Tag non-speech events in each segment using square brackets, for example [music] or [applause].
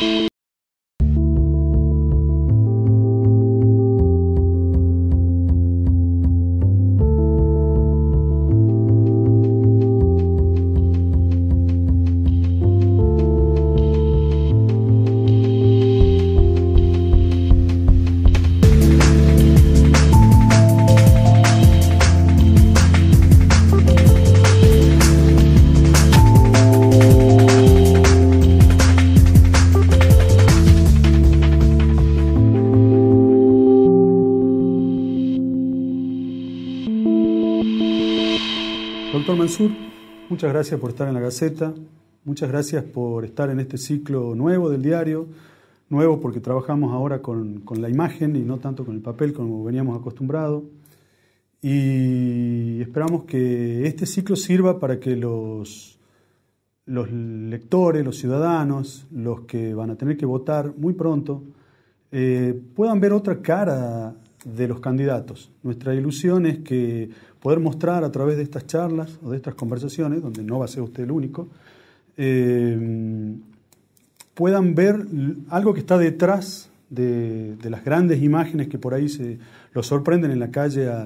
Thank you. Sur. muchas gracias por estar en la Gaceta, muchas gracias por estar en este ciclo nuevo del diario, nuevo porque trabajamos ahora con, la imagen y no tanto con el papel como veníamos acostumbrados. Y esperamos que este ciclo sirva para que los, lectores, los ciudadanos, los que van a tener que votar muy pronto, eh, puedan ver otra cara de los candidatos. Nuestra ilusión es que poder mostrar a través de estas charlas o de estas conversaciones, donde no va a ser usted el único, eh, puedan ver algo que está detrás de, las grandes imágenes que por ahí se, los sorprenden en la calle a,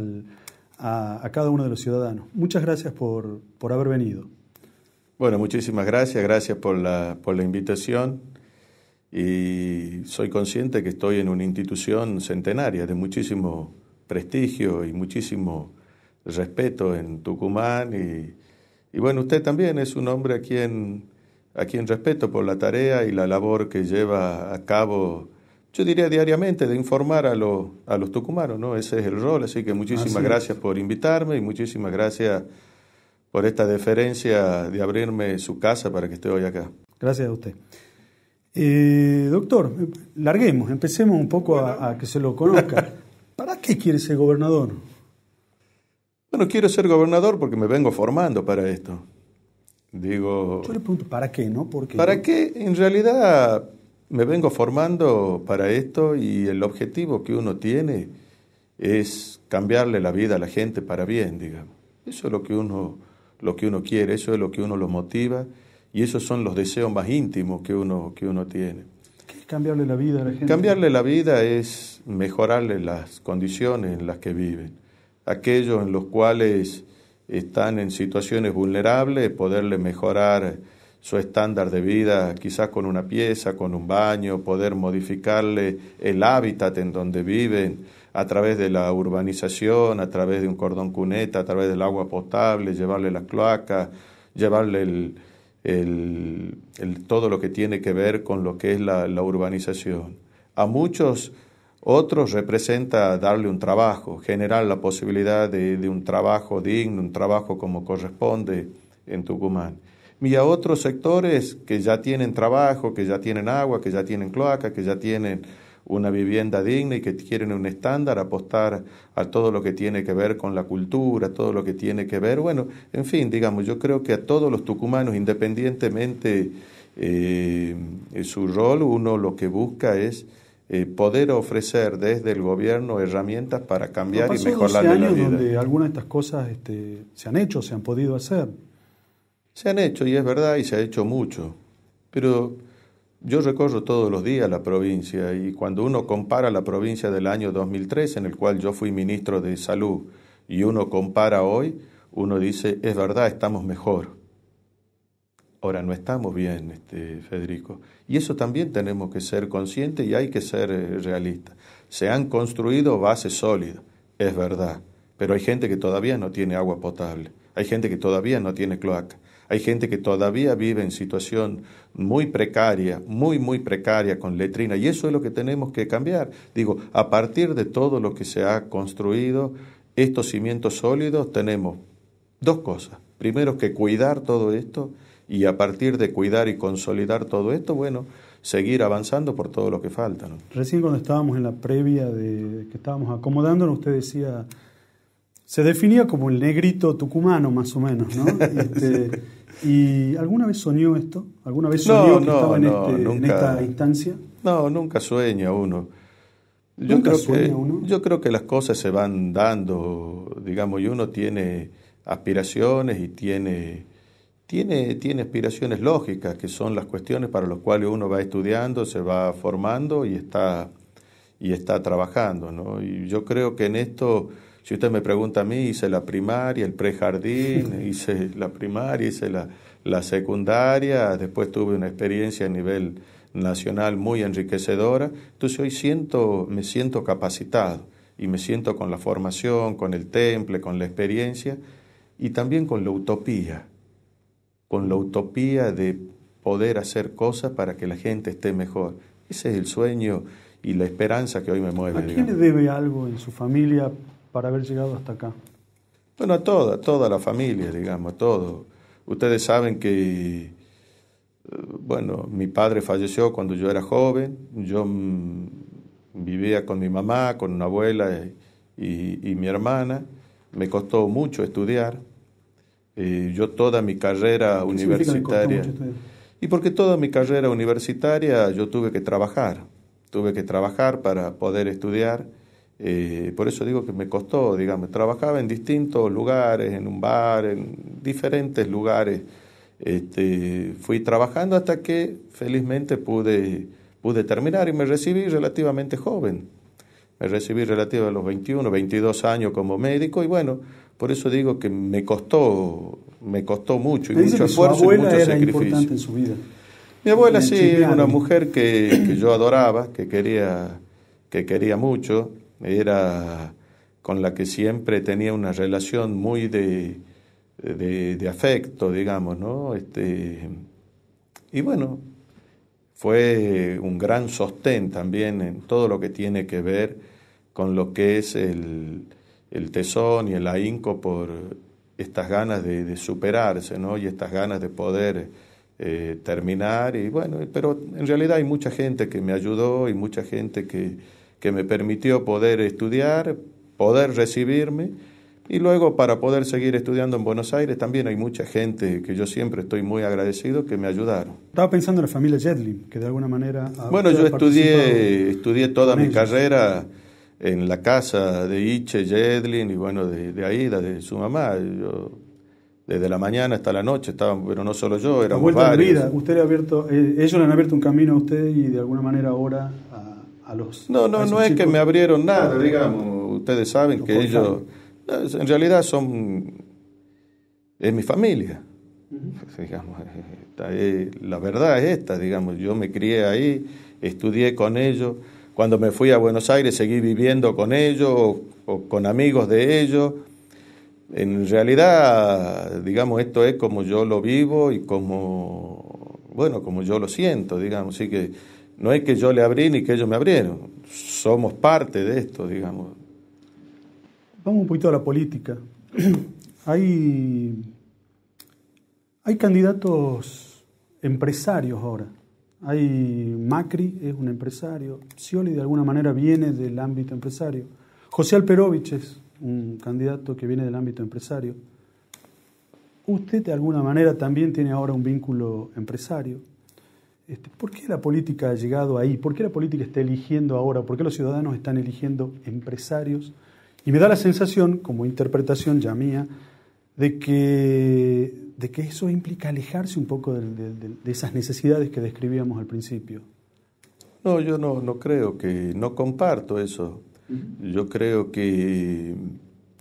cada uno de los ciudadanos. Muchas gracias por, por haber venido. Bueno, muchísimas gracias, gracias por la, por la invitación y soy consciente que estoy en una institución centenaria de muchísimo prestigio y muchísimo respeto en Tucumán y, y bueno, usted también es un hombre a quien, a quien respeto por la tarea y la labor que lleva a cabo, yo diría diariamente, de informar a, los, a los tucumanos, ¿no? Ese es el rol, así que muchísimas gracias por invitarme y muchísimas gracias por esta deferencia de abrirme su casa para que esté hoy acá. Gracias a usted. Eh, doctor, larguemos, empecemos un poco a, que se lo conozca. [laughs] ¿Para qué quiere ser gobernador? Bueno, quiero ser gobernador porque me vengo formando para esto. Digo. Yo le pregunto, ¿para qué, no? Porque ¿Para qué? En realidad me vengo formando para esto y el objetivo que uno tiene es cambiarle la vida a la gente para bien, digamos. Eso es lo que uno, lo que uno quiere, eso es lo que uno lo motiva y esos son los deseos más íntimos que uno, que uno tiene. ¿Qué es cambiarle la vida a la gente? Cambiarle la vida es mejorarle las condiciones en las que viven. Aquellos en los cuales están en situaciones vulnerables, poderle mejorar su estándar de vida, quizás con una pieza, con un baño, poder modificarle el hábitat en donde viven a través de la urbanización, a través de un cordón cuneta, a través del agua potable, llevarle las cloacas, llevarle el, el, todo lo que tiene que ver con lo que es la, urbanización. A muchos otros representa darle un trabajo, generar la posibilidad de, de, un trabajo digno, un trabajo como corresponde en Tucumán. Y a otros sectores que ya tienen trabajo, que ya tienen agua, que ya tienen cloaca, que ya tienen una vivienda digna y que quieren un estándar, apostar a todo lo que tiene que ver con la cultura, todo lo que tiene que ver, bueno, en fin, digamos, yo creo que a todos los tucumanos, independientemente eh, su rol, uno lo que busca es eh, poder ofrecer desde el gobierno herramientas para cambiar y mejorar la vida. donde algunas de estas cosas este, se han hecho, se han podido hacer. Se han hecho, y es verdad, y se ha hecho mucho. Pero yo recorro todos los días la provincia y cuando uno compara la provincia del año 2003, en el cual yo fui ministro de Salud, y uno compara hoy, uno dice, es verdad, estamos mejor. Ahora no estamos bien, este, Federico. Y eso también tenemos que ser conscientes y hay que ser eh, realistas. Se han construido bases sólidas, es verdad, pero hay gente que todavía no tiene agua potable, hay gente que todavía no tiene cloaca, hay gente que todavía vive en situación muy precaria, muy, muy precaria con letrina, y eso es lo que tenemos que cambiar. Digo, a partir de todo lo que se ha construido, estos cimientos sólidos, tenemos dos cosas. Primero, que cuidar todo esto, y a partir de cuidar y consolidar todo esto, bueno, seguir avanzando por todo lo que falta. Recién cuando estábamos en la previa de que estábamos acomodándonos, usted decía, se definía como el negrito tucumano más o menos, ¿no? [laughs] Este, ¿Y alguna vez soñó esto? ¿Alguna vez soñó que no, estaba en, este, nunca, esta instancia? No, nunca sueña uno. Yo creo que, uno? Yo creo que las cosas se van dando, digamos, y uno tiene aspiraciones y tiene, tiene, tiene aspiraciones lógicas, que son las cuestiones para las cuales uno va estudiando, se va formando y está, y está trabajando. ¿no? Y yo creo que en esto si usted me pregunta a mí, hice la primaria, el prejardín, [laughs] hice la primaria, hice la, secundaria, después tuve una experiencia a nivel nacional muy enriquecedora, entonces hoy siento, me siento capacitado y me siento con la formación, con el temple, con la experiencia y también con la utopía, con la utopía de poder hacer cosas para que la gente esté mejor. Ese es el sueño y la esperanza que hoy me mueve. ¿A quién le debe algo en su familia para haber llegado hasta acá? Bueno, a toda, toda la familia, digamos, a todo. Ustedes saben que, eh, bueno, mi padre falleció cuando yo era joven, yo mm, vivía con mi mamá, con una abuela y, mi hermana, me costó mucho estudiar, eh, yo toda mi carrera universitaria... Y porque toda mi carrera universitaria yo tuve que trabajar, tuve que trabajar para poder estudiar eh, por eso digo que me costó, digamos, trabajaba en distintos lugares, en un bar, en diferentes lugares. Este, fui trabajando hasta que felizmente pude, pude terminar y me recibí relativamente joven. Me recibí relativamente a los 21, 22 años como médico y bueno, por eso digo que me costó, me costó mucho y mucho esfuerzo y mucho sacrificio. En su vida. Mi abuela sí, una mujer que, yo adoraba, que quería, que quería mucho era con la que siempre tenía una relación muy de, de, afecto, digamos, ¿no? Este, y bueno, fue un gran sostén también en todo lo que tiene que ver con lo que es el, el tesón y el ahínco por estas ganas de, superarse, ¿no? Y estas ganas de poder eh, terminar, y bueno, pero en realidad hay mucha gente que me ayudó y mucha gente que que me permitió poder estudiar, poder recibirme y luego para poder seguir estudiando en Buenos Aires también hay mucha gente que yo siempre estoy muy agradecido que me ayudaron. Estaba pensando en la familia Jedlin, que de alguna manera... Bueno, yo estudié, estudié toda mi carrera en la casa de Iche Jedlin y bueno, de, Aida, de su mamá. desde la mañana hasta la noche estaban, pero no solo yo, éramos vuelta varios. De vida. Usted ha abierto, eh, ellos le han abierto un camino a usted y de alguna manera ahora no, no, no es que me abrieron nada, digamos, ustedes saben que ellos, eh, en realidad son, es mi familia, digamos, la verdad es esta, digamos, yo me crié ahí, estudié con ellos, cuando me fui a Buenos Aires seguí viviendo con ellos o con amigos de ellos, en realidad, digamos, esto es como yo lo vivo y como, bueno, como yo lo siento, digamos, así que no es que yo le abrí ni que ellos me abrieron. Somos parte de esto, digamos. Vamos un poquito a la política. [clears throat] hay, hay candidatos empresarios ahora. Hay Macri, es un empresario. Scioli de alguna manera viene del ámbito empresario. José Alperovich es un candidato que viene del ámbito empresario. Usted de alguna manera también tiene ahora un vínculo empresario. Este, ¿Por qué la política ha llegado ahí? ¿Por qué la política está eligiendo ahora? ¿Por qué los ciudadanos están eligiendo empresarios? Y me da la sensación, como interpretación ya mía, de que, de que eso implica alejarse un poco de, esas necesidades que describíamos al principio. No, yo no, no creo que, no comparto eso. Yo creo que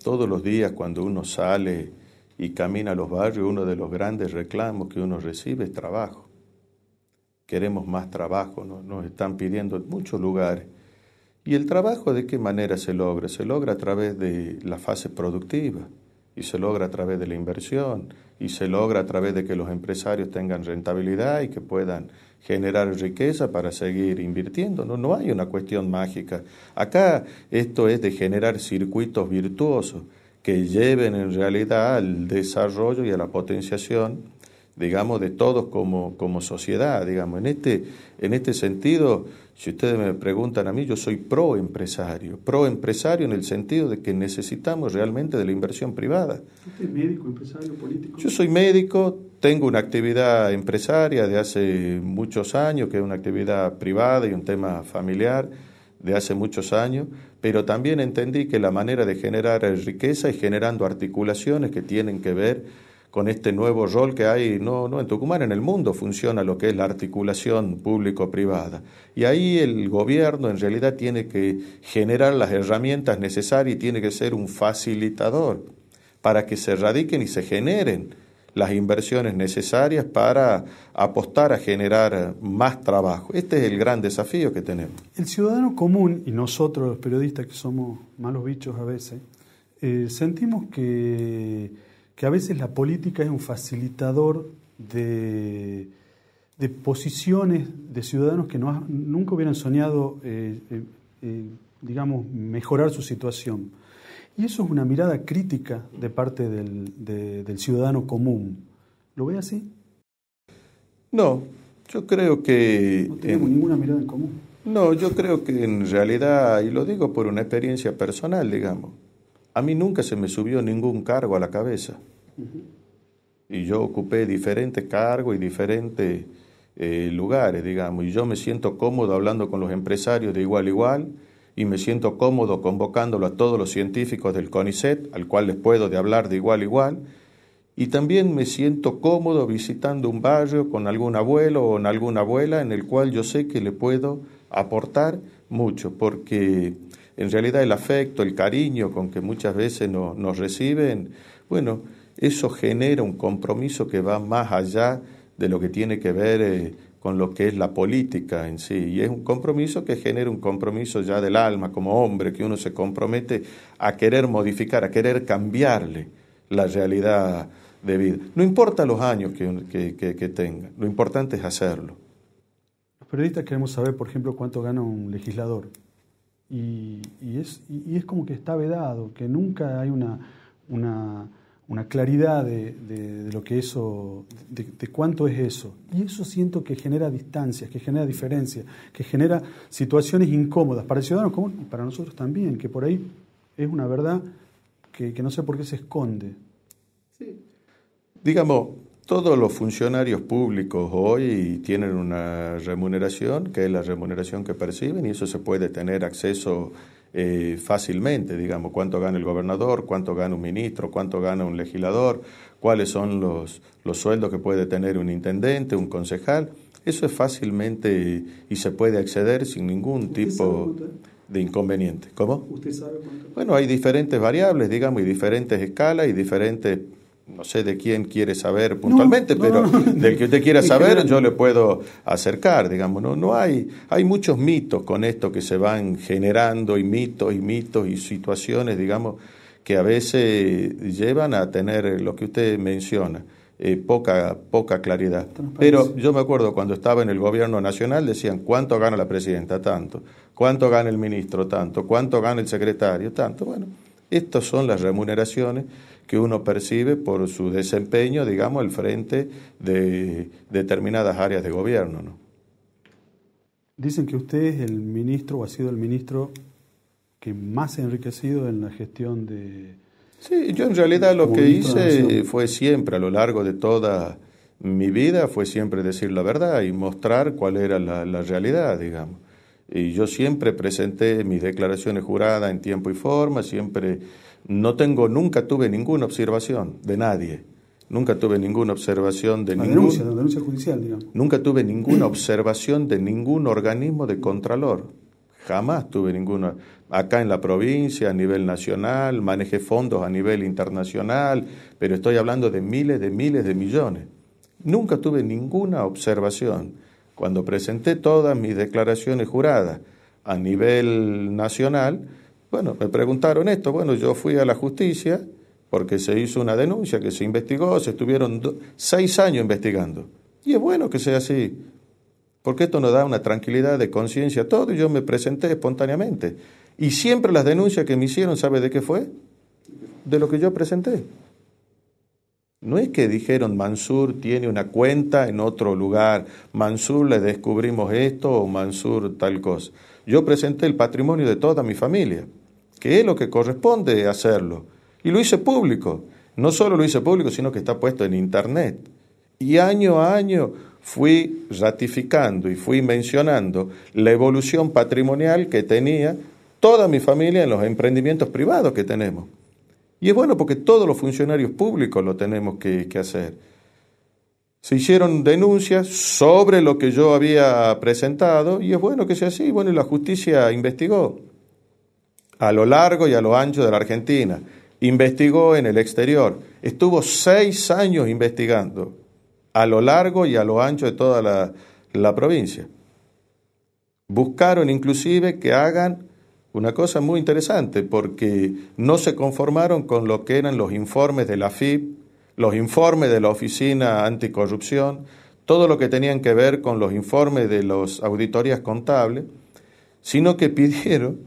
todos los días cuando uno sale y camina a los barrios, uno de los grandes reclamos que uno recibe es trabajo queremos más trabajo, nos están pidiendo en muchos lugares. ¿Y el trabajo de qué manera se logra? Se logra a través de la fase productiva y se logra a través de la inversión y se logra a través de que los empresarios tengan rentabilidad y que puedan generar riqueza para seguir invirtiendo. No, no hay una cuestión mágica. Acá esto es de generar circuitos virtuosos que lleven en realidad al desarrollo y a la potenciación digamos, de todos como, sociedad, digamos. En este, en este sentido, si ustedes me preguntan a mí, yo soy pro empresario, pro empresario en el sentido de que necesitamos realmente de la inversión privada. ¿Usted es médico, empresario, político? Yo soy médico, tengo una actividad empresaria de hace muchos años, que es una actividad privada y un tema familiar de hace muchos años, pero también entendí que la manera de generar riqueza es generando articulaciones que tienen que ver con este nuevo rol que hay, no, no en Tucumán, en el mundo funciona lo que es la articulación público-privada. Y ahí el gobierno en realidad tiene que generar las herramientas necesarias y tiene que ser un facilitador para que se radiquen y se generen las inversiones necesarias para apostar a generar más trabajo. Este es el gran desafío que tenemos. El ciudadano común y nosotros los periodistas que somos malos bichos a veces, eh, sentimos que que a veces la política es un facilitador de, posiciones de ciudadanos que nunca hubieran soñado, eh, eh, eh, digamos, mejorar su situación. Y eso es una mirada crítica de parte del, ciudadano común. ¿Lo ve así? No, yo creo que... No tenemos ninguna mirada en común. No, yo creo que en realidad, y lo digo por una experiencia personal, digamos, a mí nunca se me subió ningún cargo a la cabeza. Y yo ocupé diferentes cargos y diferentes eh, lugares, digamos. Y yo me siento cómodo hablando con los empresarios de igual a igual y me siento cómodo convocándolo a todos los científicos del CONICET, al cual les puedo de hablar de igual a igual. Y también me siento cómodo visitando un barrio con algún abuelo o en alguna abuela en el cual yo sé que le puedo aportar mucho, porque en realidad el afecto, el cariño con que muchas veces nos, reciben, bueno, eso genera un compromiso que va más allá de lo que tiene que ver eh, con lo que es la política en sí. Y es un compromiso que genera un compromiso ya del alma como hombre, que uno se compromete a querer modificar, a querer cambiarle la realidad de vida. No importa los años que tenga, lo importante es hacerlo. Los periodistas queremos saber, por ejemplo, cuánto gana un legislador y, es, y, es, como que está vedado, que nunca hay una, una, claridad de, lo que eso, de, cuánto es eso. Y eso siento que genera distancias, que genera diferencias, que genera situaciones incómodas para el ciudadano común y para nosotros también, que por ahí es una verdad que, no sé por qué se esconde. Sí. Digamos, todos los funcionarios públicos hoy tienen una remuneración, que es la remuneración que perciben, y eso se puede tener acceso eh, fácilmente, digamos, cuánto gana el gobernador, cuánto gana un ministro, cuánto gana un legislador, cuáles son los, los sueldos que puede tener un intendente, un concejal. Eso es fácilmente y se puede acceder sin ningún tipo de inconveniente. ¿Cómo? Bueno, hay diferentes variables, digamos, y diferentes escalas y diferentes no sé de quién quiere saber puntualmente, pero [laughs] del que usted quiera saber yo le puedo acercar, digamos, no no hay hay muchos mitos con esto que se van generando y mitos y mitos y situaciones, digamos, que a veces llevan a tener lo que usted menciona. Eh, poca, poca claridad. Pero yo me acuerdo cuando estaba en el gobierno nacional decían cuánto gana la presidenta, tanto, cuánto gana el ministro, tanto, cuánto gana el secretario, tanto. Bueno, estas son las remuneraciones que uno percibe por su desempeño, digamos, al frente de determinadas áreas de gobierno. Dicen que usted es el ministro o ha sido el ministro que más ha enriquecido en la gestión de... Sí, yo en realidad lo que hice fue siempre a lo largo de toda mi vida, fue siempre decir la verdad y mostrar cuál era la realidad, digamos. Y yo siempre presenté mis declaraciones juradas en tiempo y forma, siempre no tengo, nunca tuve ninguna observación de nadie. Nunca tuve ninguna observación de ningún... denuncia judicial, digamos. Nunca tuve ninguna observación de ningún organismo de contralor. Jamás tuve ninguna. Acá en la provincia, a nivel nacional, manejé fondos a nivel internacional, pero estoy hablando de miles, de miles, de millones. Nunca tuve ninguna observación. Cuando presenté todas mis declaraciones juradas a nivel nacional, bueno, me preguntaron esto, bueno, yo fui a la justicia porque se hizo una denuncia, que se investigó, se estuvieron seis años investigando. Y es bueno que sea así, porque esto nos da una tranquilidad de conciencia, todo, y yo me presenté espontáneamente. Y siempre las denuncias que me hicieron, ¿sabe de qué fue? De lo que yo presenté. No es que dijeron Mansur tiene una cuenta en otro lugar, Mansur le descubrimos esto o Mansur tal cosa. Yo presenté el patrimonio de toda mi familia, que es lo que corresponde hacerlo. Y lo hice público. No solo lo hice público, sino que está puesto en Internet. Y año a año fui ratificando y fui mencionando la evolución patrimonial que tenía toda mi familia en los emprendimientos privados que tenemos. Y es bueno porque todos los funcionarios públicos lo tenemos que, hacer. Se hicieron denuncias sobre lo que yo había presentado y es bueno que sea así. Bueno, y la justicia investigó a lo largo y a lo ancho de la Argentina. Investigó en el exterior. Estuvo seis años investigando a lo largo y a lo ancho de toda la, la provincia. Buscaron inclusive que hagan una cosa muy interesante porque no se conformaron con lo que eran los informes de la FIP, los informes de la Oficina Anticorrupción, todo lo que tenían que ver con los informes de las auditorías contables, sino que pidieron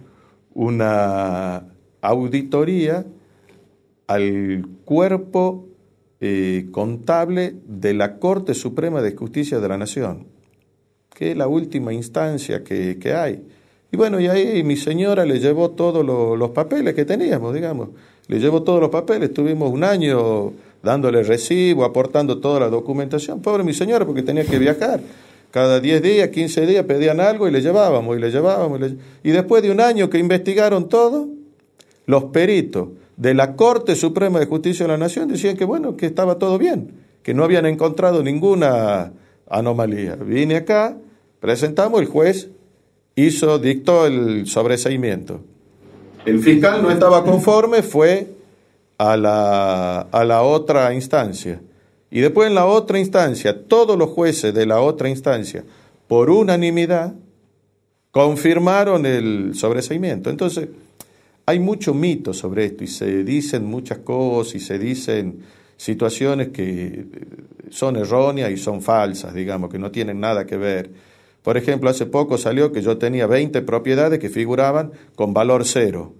una auditoría al cuerpo eh, contable de la Corte Suprema de Justicia de la Nación, que es la última instancia que hay. Y bueno, y ahí mi señora le llevó todos los, papeles que teníamos, digamos. Le llevó todos los papeles. Estuvimos un año dándole recibo, aportando toda la documentación. Pobre mi señora, porque tenía que viajar. Cada 10 días, 15 días pedían algo y le llevábamos, y le llevábamos. Y, y después de un año que investigaron todo, los peritos de la Corte Suprema de Justicia de la Nación decían que bueno, que estaba todo bien, que no habían encontrado ninguna anomalía. Vine acá, presentamos, el juez hizo, dictó el sobreseimiento. El fiscal no estaba conforme, fue a la, a la otra instancia. Y después en la otra instancia, todos los jueces de la otra instancia, por unanimidad, confirmaron el sobreseimiento. Entonces, hay mucho mito sobre esto y se dicen muchas cosas y se dicen situaciones que eh, son erróneas y son falsas, digamos, que no tienen nada que ver. Por ejemplo, hace poco salió que yo tenía 20 propiedades que figuraban con valor cero.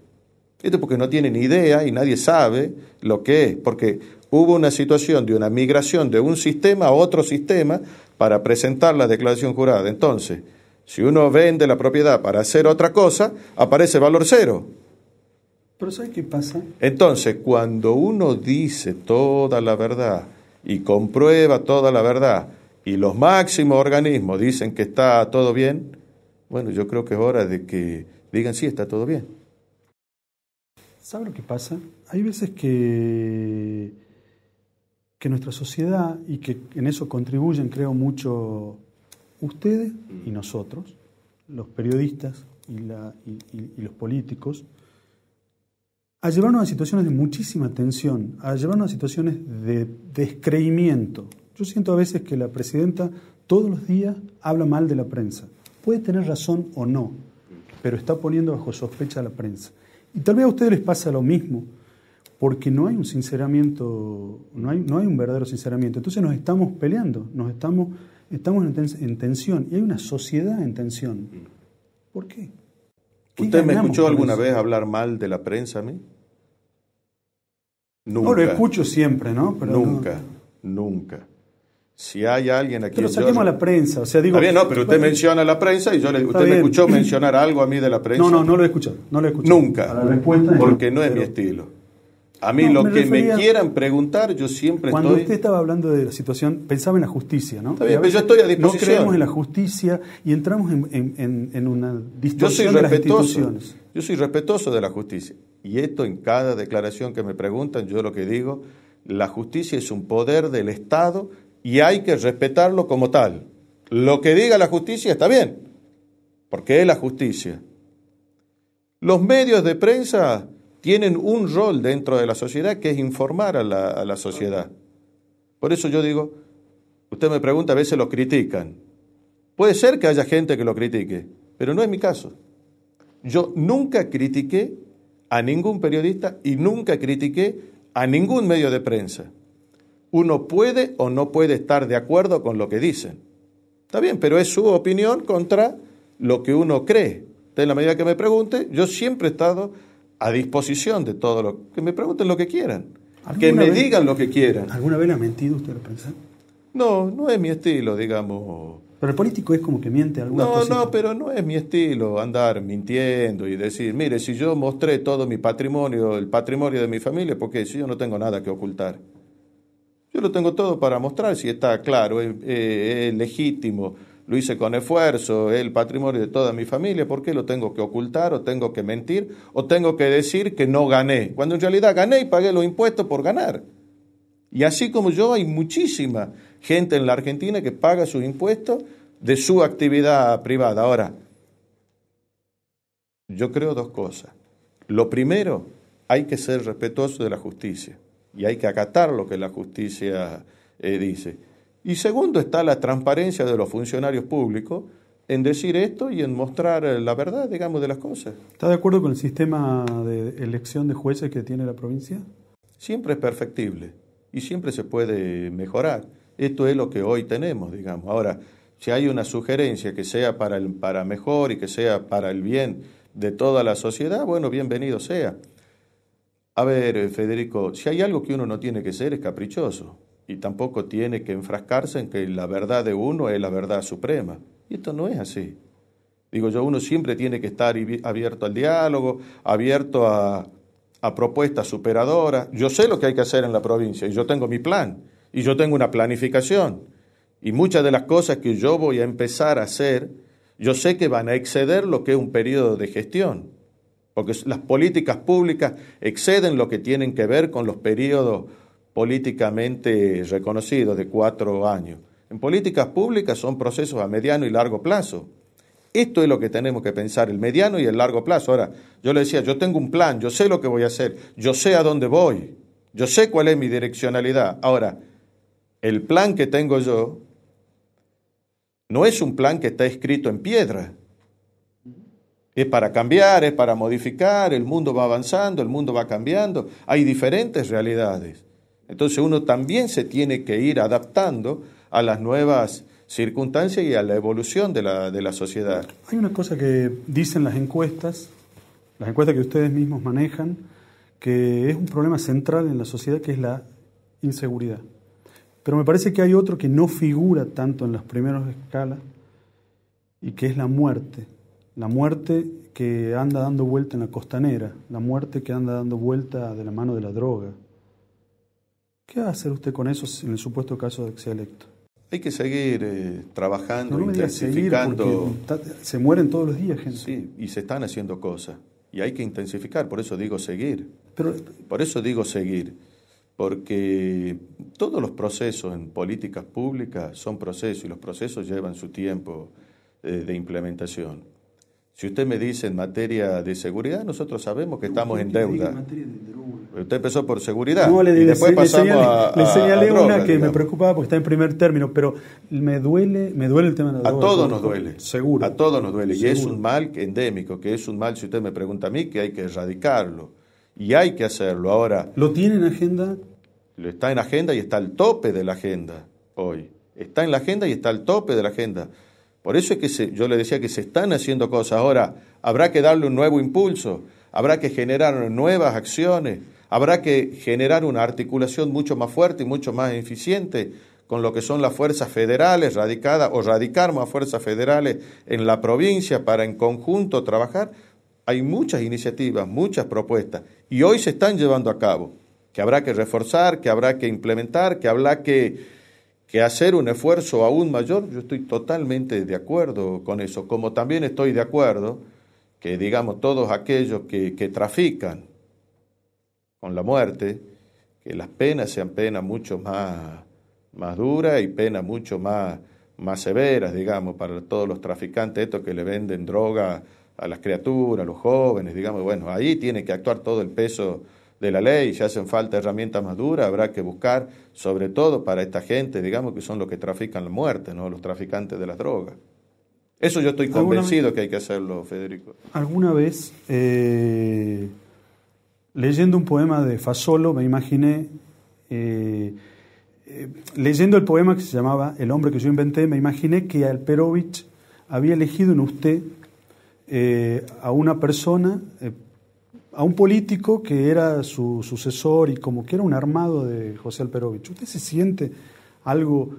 Esto porque no tienen idea y nadie sabe lo que es, porque hubo una situación de una migración de un sistema a otro sistema para presentar la declaración jurada. Entonces, si uno vende la propiedad para hacer otra cosa, aparece valor cero. Pero ¿sabes qué pasa? Entonces, cuando uno dice toda la verdad y comprueba toda la verdad, y los máximos organismos dicen que está todo bien, bueno, yo creo que es hora de que digan sí, está todo bien. ¿Sabe lo que pasa? Hay veces que, que nuestra sociedad, y que en eso contribuyen, creo, mucho ustedes y nosotros, los periodistas y, y los políticos, a llevarnos a situaciones de muchísima tensión, a llevarnos a situaciones de descreimiento yo siento a veces que la presidenta todos los días habla mal de la prensa. Puede tener razón o no, pero está poniendo bajo sospecha a la prensa. Y tal vez a ustedes les pasa lo mismo, porque no hay un sinceramiento, no hay, un verdadero sinceramiento. Entonces nos estamos peleando, nos estamos, estamos en, tensión y hay una sociedad en tensión. ¿Por qué? ¿Usted me escuchó alguna vez hablar mal de la prensa a mí? Nunca. No, lo escucho siempre, ¿no? nunca, nunca. Si hay alguien aquí. Pero salimos a la prensa. no, pero usted menciona menciona la prensa y yo le, usted me escuchó mencionar algo a mí de la prensa. No, no, no lo he escuchado. Nunca. porque no es mi estilo. A mí lo que me quieran preguntar, yo siempre cuando usted estaba hablando de la situación, pensaba en la justicia, ¿no? Está bien, pero yo estoy a disposición. No creemos en la justicia y entramos en, una distorsión de instituciones. Yo soy respetuoso de la justicia. Y esto en cada declaración que me preguntan, yo lo que digo, la justicia es un poder del Estado y hay que respetarlo como tal. Lo que diga la justicia está bien, porque es la justicia. Los medios de prensa tienen un rol dentro de la sociedad que es informar a la, sociedad. Por eso yo digo, usted me pregunta, a veces lo critican. Puede ser que haya gente que lo critique, pero no es mi caso. Yo nunca critiqué a ningún periodista y nunca critiqué a ningún medio de prensa uno puede o no puede estar de acuerdo con lo que dicen. Está bien, pero es su opinión contra lo que uno cree. De la medida que me pregunte, yo siempre he estado a disposición de todo lo que me pregunten lo que quieran, que me digan lo que quieran. ¿Alguna vez ha mentido usted al pensar? No, no es mi estilo, digamos. Pero el político es como que miente alguna No, no, pero no es mi estilo andar mintiendo y decir, mire, si yo mostré todo mi patrimonio, el patrimonio de mi familia, porque si yo no tengo nada que ocultar. Yo lo tengo todo para mostrar si está claro, eh, es, legítimo, lo hice con esfuerzo, es el patrimonio de toda mi familia, ¿por qué lo tengo que ocultar o tengo que mentir o tengo que decir que no gané? Cuando en realidad gané y pagué los impuestos por ganar. Y así como yo, hay muchísima gente en la Argentina que paga sus impuestos de su actividad privada. Ahora, yo creo dos cosas. Lo primero, hay que ser respetuoso de la justicia y hay que acatar lo que la justicia eh, dice. Y segundo está la transparencia de los funcionarios públicos en decir esto y en mostrar eh, la verdad, digamos, de las cosas. ¿Está de acuerdo con el sistema de elección de jueces que tiene la provincia? Siempre es perfectible y siempre se puede mejorar. Esto es lo que hoy tenemos, digamos. Ahora, si hay una sugerencia que sea para, el, para mejor y que sea para el bien de toda la sociedad, bueno, bienvenido sea. A ver, eh, Federico, si hay algo que uno no tiene que ser es caprichoso y tampoco tiene que enfrascarse en que la verdad de uno es la verdad suprema. Y esto no es así. Digo yo, uno siempre tiene que estar abierto al diálogo, abierto a, a propuestas superadoras. Yo sé lo que hay que hacer en la provincia y yo tengo mi plan y yo tengo una planificación. Y muchas de las cosas que yo voy a empezar a hacer, yo sé que van a exceder lo que es un periodo de gestión porque las políticas públicas exceden lo que tienen que ver con los periodos políticamente reconocidos de cuatro años. En políticas públicas son procesos a mediano y largo plazo. Esto es lo que tenemos que pensar, el mediano y el largo plazo. Ahora, yo le decía, yo tengo un plan, yo sé lo que voy a hacer, yo sé a dónde voy, yo sé cuál es mi direccionalidad. Ahora, el plan que tengo yo no es un plan que está escrito en piedra es para cambiar, es para modificar, el mundo va avanzando, el mundo va cambiando, hay diferentes realidades. Entonces uno también se tiene que ir adaptando a las nuevas circunstancias y a la evolución de la, de la sociedad. Hay una cosa que dicen las encuestas, las encuestas que ustedes mismos manejan, que es un problema central en la sociedad, que es la inseguridad. Pero me parece que hay otro que no figura tanto en las primeras escalas y que es la muerte la muerte que anda dando vuelta en la costanera, la muerte que anda dando vuelta de la mano de la droga. ¿Qué va a hacer usted con eso en el supuesto caso de que electo? Hay que seguir eh, trabajando, intensificando. se mueren todos los días, gente. Sí, y se están haciendo cosas. Y hay que intensificar, por eso digo seguir. por eso digo seguir. Porque todos los procesos en políticas públicas son procesos y los procesos llevan su tiempo eh, de implementación. Si usted me dice en materia de seguridad, nosotros sabemos que estamos en deuda. Usted empezó por seguridad. No, le, y después pasamos le señalé una que me preocupaba porque está en primer término, pero me duele, me duele el tema de la droga. A todos nos duele. Seguro. A todos nos duele. Y es un mal endémico, que es un mal, si usted me pregunta a mí, que hay que erradicarlo. Y hay que hacerlo. Ahora. ¿Lo tiene en agenda? Lo Está en agenda y está al tope de la agenda hoy. Está en la agenda y está al tope de la agenda. Por eso es que yo le decía que se están haciendo cosas. Ahora, habrá que darle un nuevo impulso, habrá que generar nuevas acciones, habrá que generar una articulación mucho más fuerte y mucho más eficiente con lo que son las fuerzas federales radicadas o radicar más fuerzas federales en la provincia para en conjunto trabajar. Hay muchas iniciativas, muchas propuestas y hoy se están llevando a cabo, que habrá que reforzar, que habrá que implementar, que habrá que que hacer un esfuerzo aún mayor, yo estoy totalmente de acuerdo con eso, como también estoy de acuerdo que, digamos, todos aquellos que, trafican con la muerte, que las penas sean penas mucho más, más duras y penas mucho más, más severas, digamos, para todos los traficantes, estos que le venden droga a las criaturas, a los jóvenes, digamos, bueno, ahí tiene que actuar todo el peso de la ley, si hacen falta herramientas más duras, habrá que buscar, sobre todo para esta gente, digamos, que son los que trafican la muerte, ¿no? los traficantes de las drogas. Eso yo estoy convencido que hay que hacerlo, Federico. Alguna vez, eh, leyendo un poema de Fasolo, me imaginé, eh, eh, leyendo el poema que se llamaba El hombre que yo inventé, me imaginé que Alperovich había elegido en usted a una persona a un político que era su sucesor y como que era un armado de José Alperovich. ¿Usted se siente algo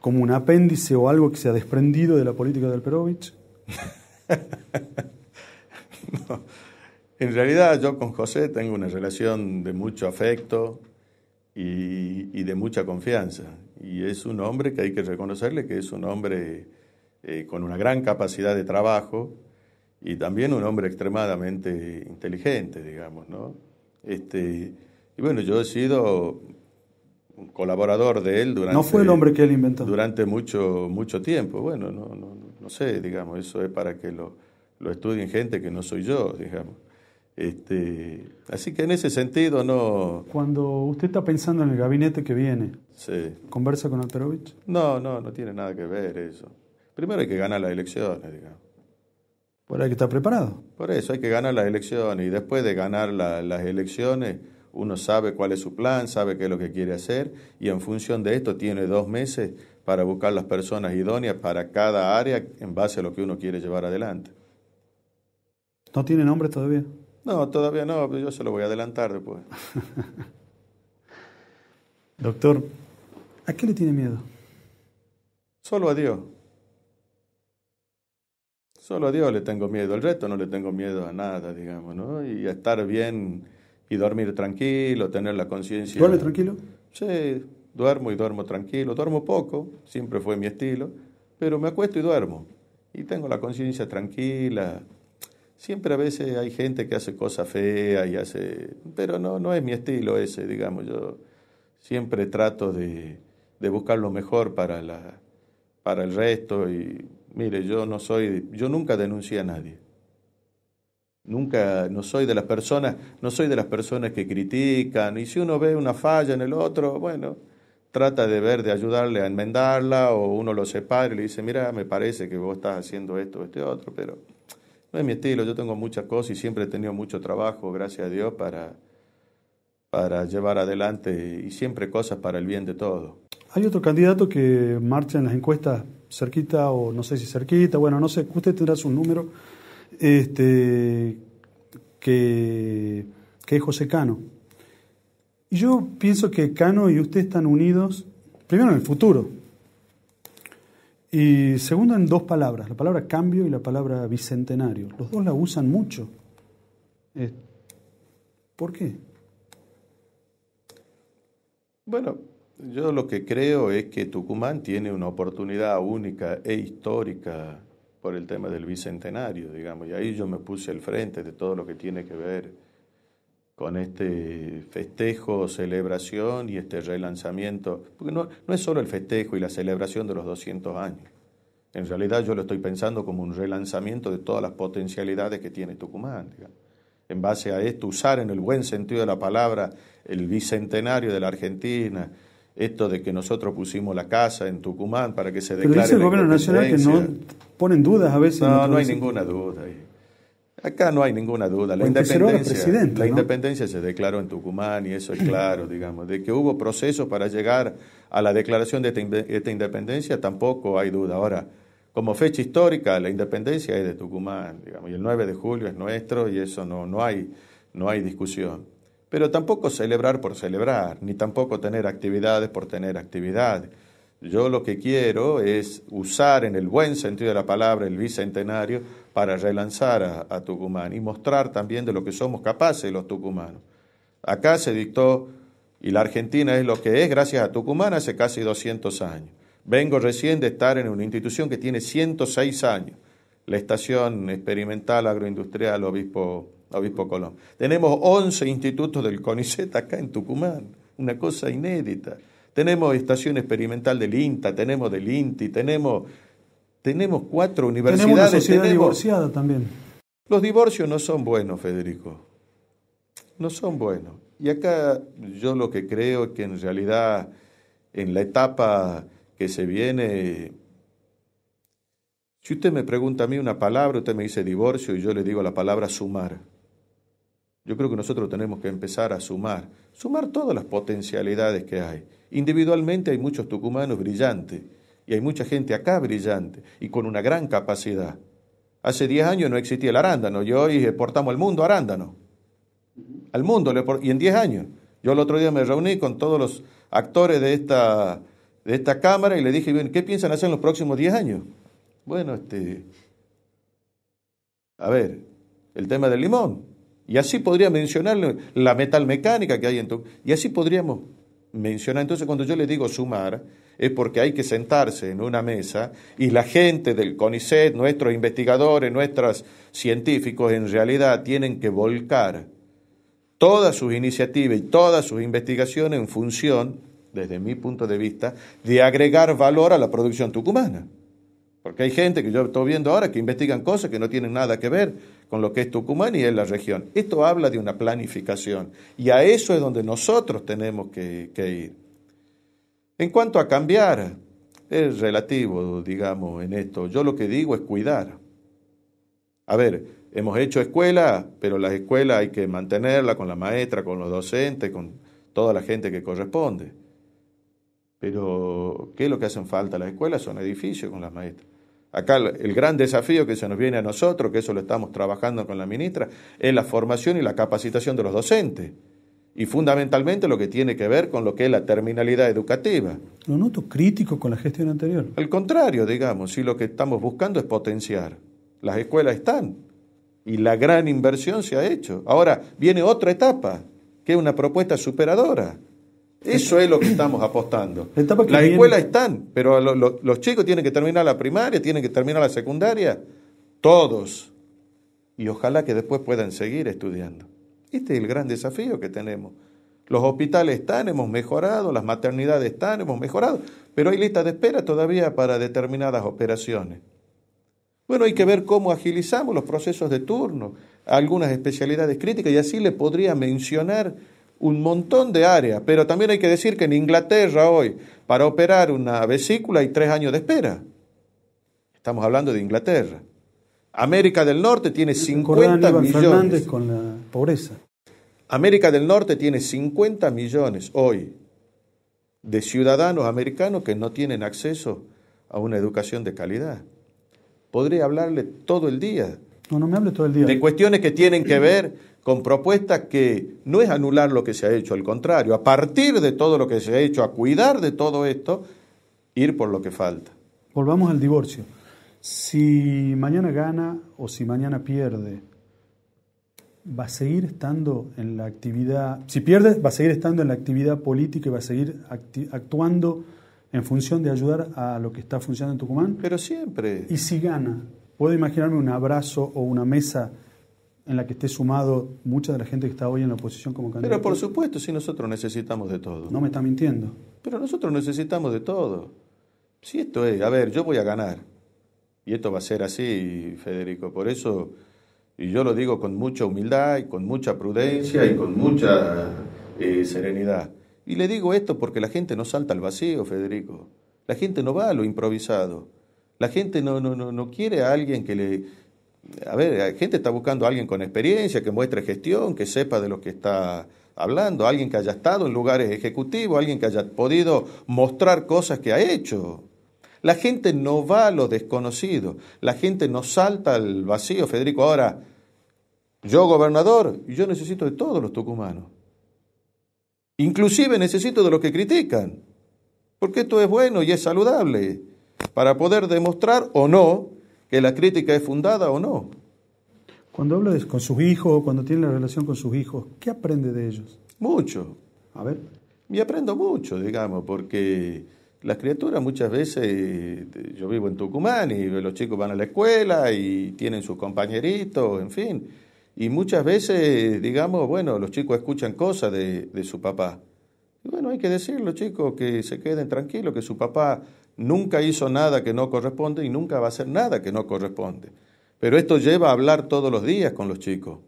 como un apéndice o algo que se ha desprendido de la política de Alperovich? [laughs] En realidad yo con José tengo una relación de mucho afecto y, de mucha confianza. Y es un hombre que hay que reconocerle que es un hombre eh, con una gran capacidad de trabajo, y también un hombre extremadamente inteligente, digamos, ¿no? Este, y bueno, yo he sido un colaborador de él durante... No fue el hombre que él inventó. Durante mucho, mucho tiempo. Bueno, no, no, no sé, digamos, eso es para que lo, lo estudien gente que no soy yo, digamos. Este, así que en ese sentido no... Cuando usted está pensando en el gabinete que viene, ¿conversa con Alterovich? No, no, no tiene nada que ver eso. Primero hay que ganar las elecciones, digamos. Por hay que estar preparado. Por eso hay que ganar las elecciones y después de ganar las elecciones uno sabe cuál es su plan, sabe qué es lo que quiere hacer y en función de esto tiene dos meses para buscar las personas idóneas para cada área en base a lo que uno quiere llevar adelante. ¿No tiene nombre todavía? No, todavía no, pero yo se lo voy a adelantar después. [laughs] Doctor, ¿a qué le tiene miedo? Solo a Dios. Solo a Dios le tengo miedo, al resto no le tengo miedo a nada, digamos, ¿no? Y a estar bien y dormir tranquilo, tener la conciencia. ¿Duerme tranquilo? Sí, duermo y duermo tranquilo. Duermo poco, siempre fue mi estilo, pero me acuesto y duermo. Y tengo la conciencia tranquila. Siempre a veces hay gente que hace cosas feas y hace. Pero no, no es mi estilo ese, digamos. Yo siempre trato de, de buscar lo mejor para, la, para el resto y Mire, yo no soy, yo nunca denuncié a nadie. Nunca, no soy de las personas, no soy de las personas que critican. Y si uno ve una falla en el otro, bueno, trata de ver, de ayudarle a enmendarla, o uno lo separa y le dice, mira, me parece que vos estás haciendo esto, este otro, pero no es mi estilo. Yo tengo muchas cosas y siempre he tenido mucho trabajo, gracias a Dios, para, para llevar adelante y siempre cosas para el bien de todos. Hay otro candidato que marcha en las encuestas cerquita o no sé si cerquita, bueno, no sé, usted tendrá su número, este, que, que es José Cano. Y yo pienso que Cano y usted están unidos, primero en el futuro, y segundo en dos palabras, la palabra cambio y la palabra bicentenario. Los dos la usan mucho. Eh, ¿Por qué? Bueno, yo lo que creo es que Tucumán tiene una oportunidad única e histórica por el tema del bicentenario, digamos, y ahí yo me puse al frente de todo lo que tiene que ver con este festejo, celebración y este relanzamiento, porque no, es solo el festejo y la celebración de los 200 años, en realidad yo lo estoy pensando como un relanzamiento de todas las potencialidades que tiene Tucumán, en base a esto, usar en el buen sentido de la palabra el bicentenario de la Argentina, esto de que nosotros pusimos la casa en Tucumán para que se declare. Pero dice el gobierno nacional que no ponen dudas a veces. No, no hay ninguna duda. Acá no hay ninguna duda. La, independencia, se declaró en Tucumán y eso es claro, [clears throat] digamos. De que hubo proceso para llegar a la declaración de esta, independencia tampoco hay duda. Ahora, como fecha histórica, la independencia es de Tucumán, digamos, y el 9 de julio es nuestro y eso no, no, hay, no hay discusión pero tampoco celebrar por celebrar, ni tampoco tener actividades por tener actividades. Yo lo que quiero es usar en el buen sentido de la palabra el bicentenario para relanzar a, Tucumán y mostrar también de lo que somos capaces los tucumanos. Acá se dictó, y la Argentina es lo que es gracias a Tucumán hace casi 200 años. Vengo recién de estar en una institución que tiene 106 años, la Estación Experimental Agroindustrial Obispo obispo Colón. Tenemos 11 institutos del CONICET acá en Tucumán, una cosa inédita. Tenemos estación experimental del INTA, tenemos del INTI, tenemos, tenemos cuatro universidades. Tenemos una sociedad divorciada también. Los divorcios no son buenos, Federico. No son buenos. Y acá yo lo que creo es que en realidad en la etapa que se viene, si usted me pregunta a mí una palabra, usted me dice divorcio y yo le digo la palabra sumar. Yo creo que nosotros tenemos que empezar a sumar, sumar todas las potencialidades que hay. Individualmente hay muchos tucumanos brillantes y hay mucha gente acá brillante y con una gran capacidad. Hace 10 años no existía el arándano y hoy exportamos al mundo arándano. Al mundo, y en 10 años. Yo el otro día me reuní con todos los actores de esta, de esta Cámara y le dije, bien, ¿qué piensan hacer en los próximos 10 años? Bueno, este... A ver, el tema del limón. Y así podría mencionar la metalmecánica que hay en tu... Y así podríamos mencionar. Entonces, cuando yo le digo sumar, es porque hay que sentarse en una mesa y la gente del CONICET, nuestros investigadores, nuestros científicos, en realidad tienen que volcar todas sus iniciativas y todas sus investigaciones en función, desde mi punto de vista, de agregar valor a la producción tucumana. Porque hay gente que yo estoy viendo ahora que investigan cosas que no tienen nada que ver con lo que es Tucumán y es la región. Esto habla de una planificación y a eso es donde nosotros tenemos que, ir. En cuanto a cambiar, es relativo, digamos, en esto. Yo lo que digo es cuidar. A ver, hemos hecho escuela, pero las escuelas hay que mantenerla con la maestra, con los docentes, con toda la gente que corresponde. Pero, ¿qué es lo que hacen falta? Las escuelas son edificios con las maestras. Acá el gran desafío que se nos viene a nosotros, que eso lo estamos trabajando con la ministra, es la formación y la capacitación de los docentes. Y fundamentalmente lo que tiene que ver con lo que es la terminalidad educativa. Lo noto crítico con la gestión anterior. Al contrario, digamos, si lo que estamos buscando es potenciar. Las escuelas están y la gran inversión se ha hecho. Ahora viene otra etapa, que es una propuesta superadora eso es lo que estamos apostando. Las escuelas están, pero los chicos tienen que terminar la primaria, tienen que terminar la secundaria, todos. Y ojalá que después puedan seguir estudiando. Este es el gran desafío que tenemos. Los hospitales están, hemos mejorado, las maternidades están, hemos mejorado, pero hay listas de espera todavía para determinadas operaciones. Bueno, hay que ver cómo agilizamos los procesos de turno, algunas especialidades críticas, y así le podría mencionar un montón de áreas, pero también hay que decir que en Inglaterra hoy, para operar una vesícula hay tres años de espera. Estamos hablando de Inglaterra. América del Norte tiene 50 millones. con la pobreza. América del Norte tiene 50 millones hoy de ciudadanos americanos que no tienen acceso a una educación de calidad. Podría hablarle todo el día no, no me hable todo el día. De cuestiones que tienen que ver con propuestas que no es anular lo que se ha hecho, al contrario, a partir de todo lo que se ha hecho, a cuidar de todo esto, ir por lo que falta. Volvamos al divorcio. Si mañana gana o si mañana pierde, va a seguir estando en la actividad, si pierde, va a seguir estando en la actividad política y va a seguir actuando en función de ayudar a lo que está funcionando en Tucumán. Pero siempre. Y si gana, Puedo imaginarme un abrazo o una mesa en la que esté sumado mucha de la gente que está hoy en la oposición como candidato. Pero por supuesto, si nosotros necesitamos de todo. No me está mintiendo. Pero nosotros necesitamos de todo. Si esto es, a ver, yo voy a ganar. Y esto va a ser así, Federico. Por eso, y yo lo digo con mucha humildad y con mucha prudencia y con mucha eh, serenidad. Y le digo esto porque la gente no salta al vacío, Federico. La gente no va a lo improvisado. La gente no, quiere a alguien que le... A ver, la gente está buscando a alguien con experiencia, que muestre gestión, que sepa de lo que está hablando, alguien que haya estado en lugares ejecutivos, alguien que haya podido mostrar cosas que ha hecho. La gente no va a lo desconocido, la gente no salta al vacío, Federico. Ahora, yo gobernador, yo necesito de todos los tucumanos. Inclusive necesito de los que critican, porque esto es bueno y es saludable para poder demostrar o no que la crítica es fundada o no. Cuando habla con sus hijos cuando tiene la relación con sus hijos, ¿qué aprende de ellos? Mucho. A ver. Y aprendo mucho, digamos, porque las criaturas muchas veces, eh, yo vivo en Tucumán y los chicos van a la escuela y tienen sus compañeritos, en fin. Y muchas veces, digamos, bueno, los chicos escuchan cosas de, de su papá. Y bueno, hay que decirlo, chicos, que se queden tranquilos, que su papá nunca hizo nada que no corresponde y nunca va a hacer nada que no corresponde. Pero esto lleva a hablar todos los días con los chicos.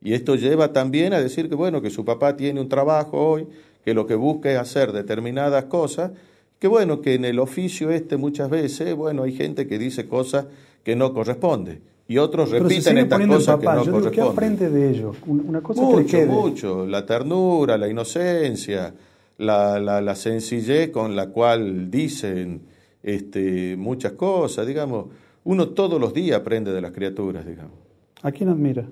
Y esto lleva también a decir que, bueno, que su papá tiene un trabajo hoy, que lo que busca es hacer determinadas cosas, que bueno, que en el oficio este muchas veces, bueno, hay gente que dice cosas que no corresponde y otros repiten estas cosas que no Yo ¿Qué aprende de ellos? Una cosa que mucho. La ternura, la inocencia, la sencillez con la cual dicen este, muchas cosas, digamos. Uno todos los días aprende de las criaturas, digamos. ¿A quién admira?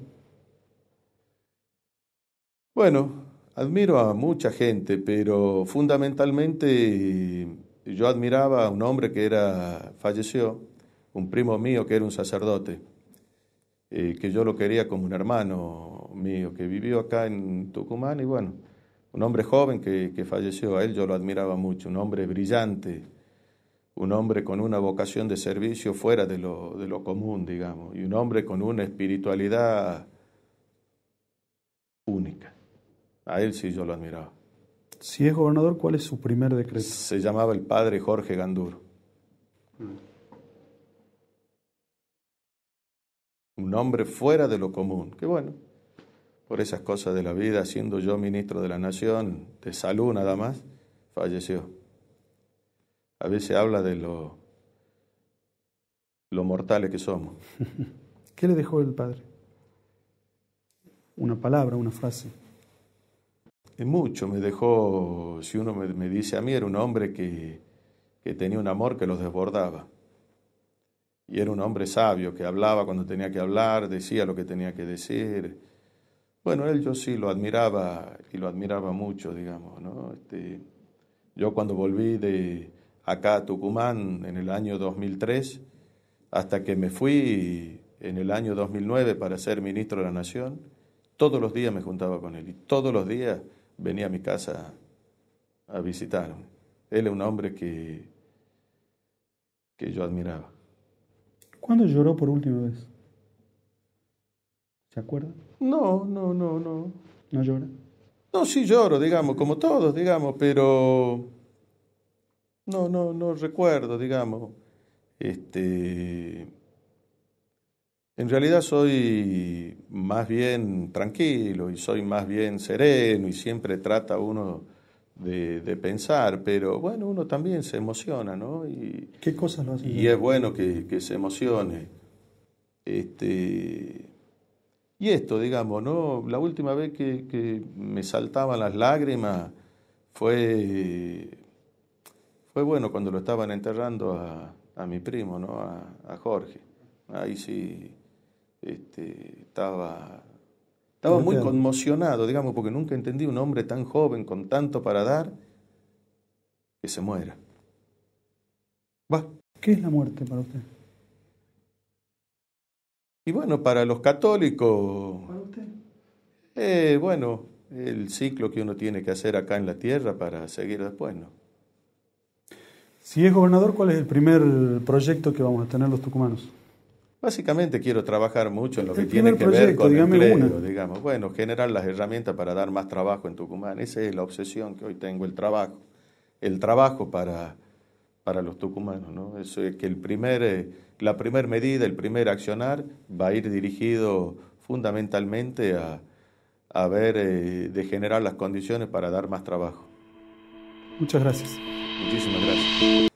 Bueno, admiro a mucha gente, pero fundamentalmente eh, yo admiraba a un hombre que era falleció, un primo mío que era un sacerdote, eh, que yo lo quería como un hermano mío, que vivió acá en Tucumán y bueno, un hombre joven que falleció, a él yo lo admiraba mucho, un hombre brillante, un hombre con una vocación de servicio fuera de lo, de lo común, digamos, y un hombre con una espiritualidad única. A él sí yo lo admiraba. Si es gobernador, ¿cuál es su primer decreto? Se llamaba el padre Jorge Gandur. Un hombre fuera de lo común, que bueno, por esas cosas de la vida, siendo yo ministro de la Nación, de salud nada más, falleció a veces habla de lo, mortales que somos. [laughs] ¿Qué le dejó el Padre? Una palabra, una frase. Es mucho, me dejó, si uno me, dice a mí, era un hombre que, que tenía un amor que los desbordaba. Y era un hombre sabio que hablaba cuando tenía que hablar, decía lo que tenía que decir. Bueno, él yo sí lo admiraba y lo admiraba mucho, digamos, ¿no? Este, yo cuando volví de, acá a Tucumán en el año 2003, hasta que me fui en el año 2009 para ser ministro de la Nación, todos los días me juntaba con él y todos los días venía a mi casa a visitarme. Él es un hombre que, que yo admiraba. ¿Cuándo lloró por última vez? ¿Se acuerda? No, no, no, no. ¿No llora? No, sí lloro, digamos, como todos, digamos, pero no, no, no recuerdo, digamos. Este, en realidad soy más bien tranquilo y soy más bien sereno y siempre trata uno de, pensar, pero bueno, uno también se emociona, ¿no? Y, ¿Qué cosas lo hacen? Y es bueno que, se emocione. Este, y esto, digamos, ¿no? La última vez que, que me saltaban las lágrimas fue fue bueno cuando lo estaban enterrando a, a mi primo, ¿no? A, Jorge. Ahí sí este, estaba, estaba muy conmocionado, digamos, porque nunca entendí un hombre tan joven, con tanto para dar, que se muera. Va. ¿Qué es la muerte para usted? Y bueno, para los católicos. ¿Para usted? Eh, bueno, el ciclo que uno tiene que hacer acá en la tierra para seguir después, ¿no? Si es gobernador, ¿cuál es el primer proyecto que vamos a tener los tucumanos? Básicamente quiero trabajar mucho en lo que tiene que proyecto, ver con el empleo, digamos. Bueno, generar las herramientas para dar más trabajo en Tucumán. Esa es la obsesión que hoy tengo, el trabajo. El trabajo para, para los tucumanos, ¿no? Es que el primer, eh, la primera medida, el primer accionar va a ir dirigido fundamentalmente a, a ver eh, de generar las condiciones para dar más trabajo. Muchas gracias. Muchísimas gracias.